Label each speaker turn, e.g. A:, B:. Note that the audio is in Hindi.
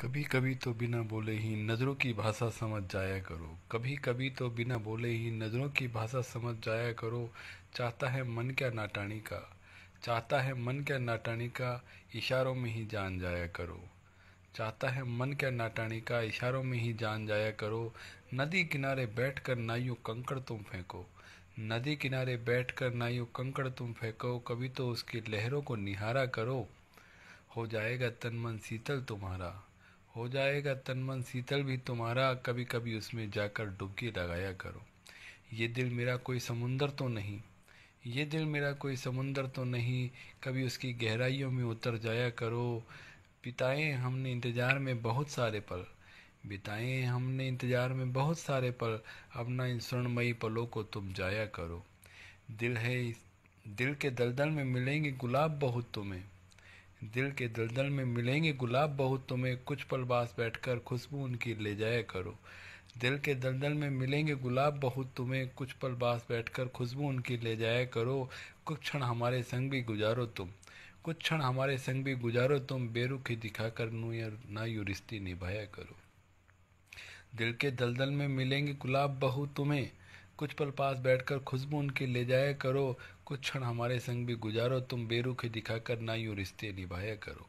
A: कभी कभी तो बिना बोले ही नज़रों की भाषा समझ जाया करो कभी कभी तो बिना बोले ही नज़रों की भाषा समझ जाया करो चाहता है मन क्या नाटानी का चाहता है मन क्या नाटानी का इशारों में ही जान जाया करो चाहता है मन क्या नाटानी का इशारों में ही जान जाया करो नदी किनारे बैठ कर ना यूँ कंकड़ तुम फेंको नदी किनारे बैठ कर ना यूँ कंकड़ तुम फेंको कभी तो उसकी लहरों को निहारा करो हो जाएगा तन मन शीतल तुम्हारा हो जाएगा तन मन शीतल भी तुम्हारा कभी कभी उसमें जाकर डुबकी लगाया करो ये दिल मेरा कोई समुंदर तो नहीं ये दिल मेरा कोई समुंदर तो नहीं कभी उसकी गहराइयों में उतर जाया करो बिताए हमने इंतज़ार में बहुत सारे पल बिताए हमने इंतज़ार में बहुत सारे पल अपना इन स्वर्णमयी पलों को तुम जाया करो दिल है दिल के दलदल में मिलेंगे गुलाब बहुत तुम्हें दिल के दलदल में मिलेंगे गुलाब बहुत तुम्हें कुछ पल बास बैठकर खुशबू उनकी ले जाया करो दिल के दलदल में मिलेंगे गुलाब बहुत तुम्हें कुछ पल बास बैठकर खुशबू उनकी ले जाया करो कुछ क्षण हमारे संग भी गुजारो तुम कुछ क्षण हमारे संग भी गुजारो तुम बेरुखी दिखाकर नू या ना यू रिश्ते निभाया करो दिल के दलदल में मिलेंगे गुलाब बहु तुम्हें कुछ पल पास बैठकर खुशबू उनके ले जाया करो कुछ क्षण हमारे संग भी गुजारो तुम बेरुखी दिखाकर ना यूँ रिश्ते निभाया करो